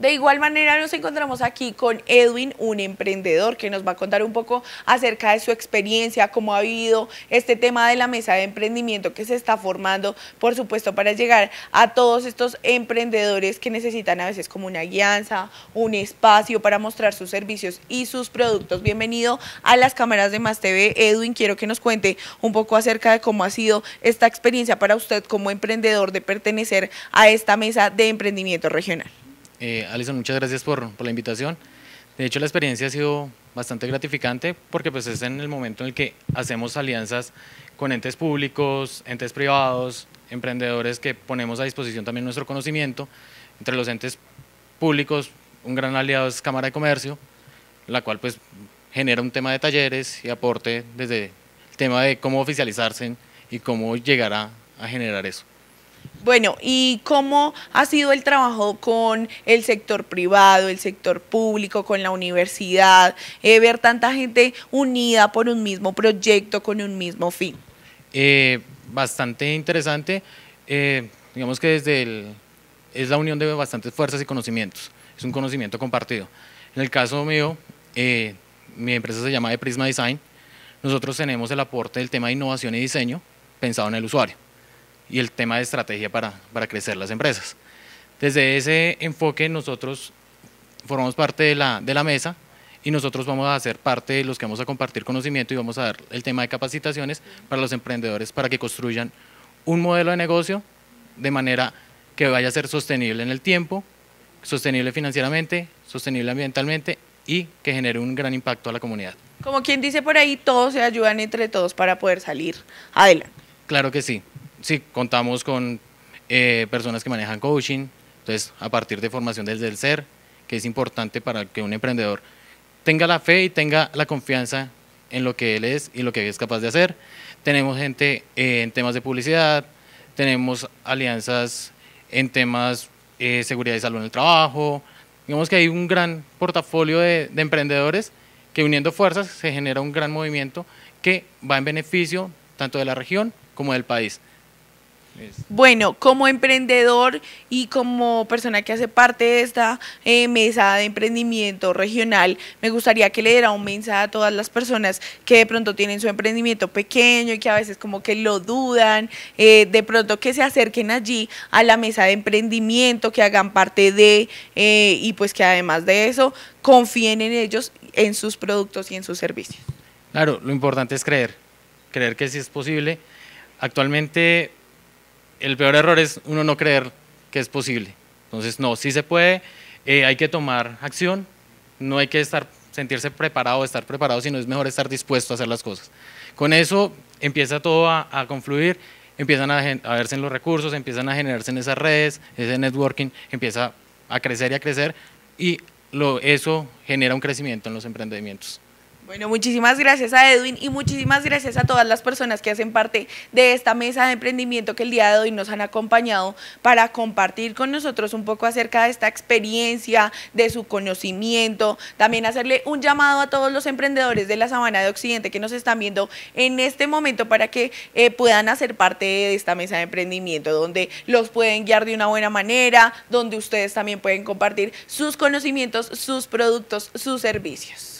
De igual manera nos encontramos aquí con Edwin, un emprendedor que nos va a contar un poco acerca de su experiencia, cómo ha vivido este tema de la mesa de emprendimiento que se está formando, por supuesto, para llegar a todos estos emprendedores que necesitan a veces como una guianza, un espacio para mostrar sus servicios y sus productos. Bienvenido a las cámaras de Más TV. Edwin, quiero que nos cuente un poco acerca de cómo ha sido esta experiencia para usted como emprendedor de pertenecer a esta mesa de emprendimiento regional. Eh, Alison, muchas gracias por, la invitación. De hecho, la experiencia ha sido bastante gratificante porque pues, es en el momento en el que hacemos alianzas con entes públicos, entes privados, emprendedores que ponemos a disposición también nuestro conocimiento. Entre los entes públicos, un gran aliado es Cámara de Comercio, la cual pues genera un tema de talleres y aporte desde el tema de cómo oficializarse y cómo llegar a generar eso. Bueno, ¿y cómo ha sido el trabajo con el sector privado, el sector público, con la universidad? Eh, ver tanta gente unida por un mismo proyecto, con un mismo fin. Eh, bastante interesante. Eh, digamos que desde el, es la unión de bastantes fuerzas y conocimientos. Es un conocimiento compartido. En el caso mío, mi empresa se llama Prisma Design. Nosotros tenemos el aporte del tema de innovación y diseño pensado en el usuario y el tema de estrategia para, para crecer las empresas. Desde ese enfoque nosotros formamos parte de la, de la mesa y nosotros vamos a ser parte de los que vamos a compartir conocimiento y vamos a dar el tema de capacitaciones para los emprendedores para que construyan un modelo de negocio de manera que vaya a ser sostenible en el tiempo, sostenible financieramente, sostenible ambientalmente y que genere un gran impacto a la comunidad. Como quien dice por ahí, todos se ayudan entre todos para poder salir adelante. Claro que sí sí, contamos con eh, personas que manejan coaching, entonces a partir de formación desde el ser, que es importante para que un emprendedor tenga la fe y tenga la confianza en lo que él es y lo que es capaz de hacer. Tenemos gente eh, en temas de publicidad, tenemos alianzas en temas de eh, seguridad y salud en el trabajo. Digamos que hay un gran portafolio de emprendedores que uniendo fuerzas se genera un gran movimiento que va en beneficio tanto de la región como del país. Bueno, como emprendedor y como persona que hace parte de esta eh, mesa de emprendimiento regional, me gustaría que le diera un mensaje a todas las personas que de pronto tienen su emprendimiento pequeño y que a veces como que lo dudan, eh, de pronto que se acerquen allí a la mesa de emprendimiento, que hagan parte de eh, y pues que además de eso confíen en ellos, en sus productos y en sus servicios. Claro, lo importante es creer, creer que sí es posible. Actualmente el peor error es uno no creer que es posible. Entonces, no, sí se puede, eh, hay que tomar acción, no hay que sentirse preparado, estar preparado, sino es mejor estar dispuesto a hacer las cosas. Con eso empieza todo a, confluir, empiezan a, verse en los recursos, empiezan a generarse en esas redes, ese networking empieza a crecer y a crecer y eso genera un crecimiento en los emprendimientos. Bueno, muchísimas gracias a Edwin y muchísimas gracias a todas las personas que hacen parte de esta mesa de emprendimiento que el día de hoy nos han acompañado para compartir con nosotros un poco acerca de esta experiencia, de su conocimiento, también hacerle un llamado a todos los emprendedores de la Sabana de Occidente que nos están viendo en este momento para que eh, puedan hacer parte de esta mesa de emprendimiento, donde los pueden guiar de una buena manera, donde ustedes también pueden compartir sus conocimientos, sus productos, sus servicios.